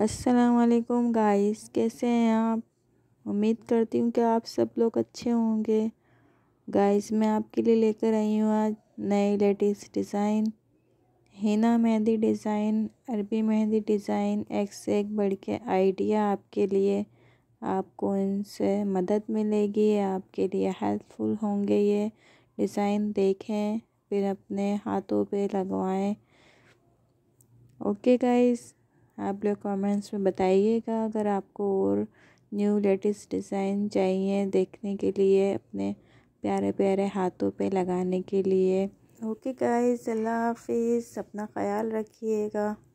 अस्सलाम गाइस कैसे हैं आप उम्मीद करती हूँ कि आप सब लोग अच्छे होंगे गाइस मैं आपके लिए लेकर आई हूँ आज नए लेटेस्ट डिज़ाइन हिना मेहंदी डिज़ाइन अरबी मेहंदी डिज़ाइन एक से एक बढ़ के आइडिया आपके लिए आपको इनसे मदद मिलेगी आपके लिए हेल्पफुल होंगे ये डिज़ाइन देखें फिर अपने हाथों पे लगवाएं ओके गाइज आप लोग कमेंट्स में बताइएगा अगर आपको और न्यू लेटेस्ट डिज़ाइन चाहिए देखने के लिए अपने प्यारे प्यारे हाथों पे लगाने के लिए ओके गाइस अल्लाह हाफिज़ अपना ख्याल रखिएगा